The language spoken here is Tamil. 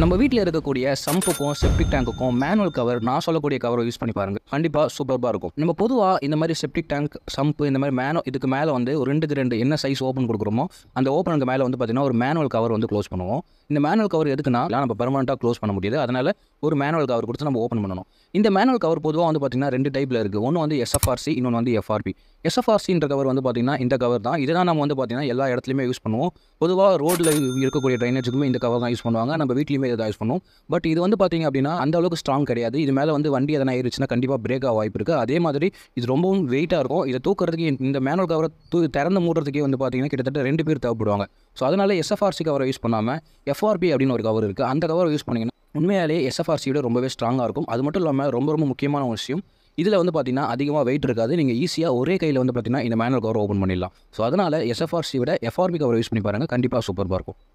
நம்ம வீட்டில் இருக்கக்கூடிய சம்புக்கும் செப்டிக் டேங்குக்கும் மேனுவல் கவர் நான் சொல்லக்கூடிய கவரை யூஸ் பண்ணி பாருங்க கண்டிப்பாக சூப்பராக இருக்கும் நம்ம பொதுவாக இந்த மாதிரி செப்டிக் டேங்க் சம்பு இந்த மாதிரி மேனோ இதுக்கு மேலே வந்து ஒரு ரெண்டுக்கு ரெண்டு என்ன சைஸ் ஓப்பன் கொடுக்குறோமோ அந்த ஓப்பனுக்கு மேலே வந்து பார்த்திங்கன்னா ஒரு மேனுவல் கவர் வந்து க்ளோஸ் பண்ணுவோம் இந்த மேனுவல் கவர் எதுக்குன்னா நம்ம பெர்மனெண்ட்டாக க்ளோஸ் பண்ண முடியாது அதனால் ஒரு மேனுவல் கவர் கொடுத்து நம்ம ஓப்பன் பண்ணணும் இந்த மேனுவல் கவர் பொதுவாக வந்து பார்த்திங்கன்னா ரெண்டு டைப்பில் இருக்குது ஒன்று வந்து எஸ்எஃப்ஆர்சி இன்னொன்று வந்து எஃப்ஆர்பி எஸ்எஃப்ஆர்சின்ற கவர் வந்து பார்த்திங்கன்னா இந்த கவர் தான் இதுதான் நம்ம வந்து பார்த்திங்கன்னா எல்லா இடத்துலையுமே யூஸ் பண்ணுவோம் பொதுவாக ரோட்டில் இருக்கக்கூடிய ட்ரைனேஜுக்குமே இந்த கவர் தான் யூஸ் பண்ணுவாங்க நம்ம வீட்லேயுமே வண்டியை யூஸ் பண்ணும் பட் இது வந்து பார்த்திங்க அப்படின்னா அந்த அளவுக்கு ஸ்ட்ராங் கிடையாது இது மேலே வந்து வண்டி எதனா ஆயிருச்சுன்னா கண்டிப்பாக பிரேக் ஆக வாய்ப்பு இருக்குது அதே மாதிரி இது ரொம்பவும் வெயிட்டாக இருக்கும் இதை தூக்கிறதுக்கு இந்த மேனுவல் கவரை தூ திறந்து மூடுறதுக்கே வந்து பார்த்திங்கன்னா கிட்டத்தட்ட ரெண்டு பேர் தேவைப்படுவாங்க ஸோ அதனால் எஸ்எஃப்ஆர்சி கவரை யூஸ் பண்ணாமல் எஃப்ஆர்பி அப்படின்னு ஒரு கவர் இருக்குது அந்த கவரை யூஸ் பண்ணிங்கன்னா உண்மையாலே எஸ்எஃப்ஆர்சியோட ரொம்பவே ஸ்ட்ராங்காக இருக்கும் அது மட்டும் இல்லாமல் ரொம்ப ரொம்ப முக்கியமான விஷயம் இதில் வந்து பார்த்திங்கன்னா அதிகமாக வெயிட் இருக்காது நீங்கள் ஈஸியாக ஒரே கையில் வந்து பார்த்திங்கன்னா இந்த மேனுவல் கவர் ஓப்பன் பண்ணிடலாம் ஸோ அதனால் எஸ்எஃப்ஆர்சி விட எஃப்ஆர்பி கவர் யூஸ் பண்ணி பாருங்கள் கண்டிப்பாக சூப்பராக இருக்கும்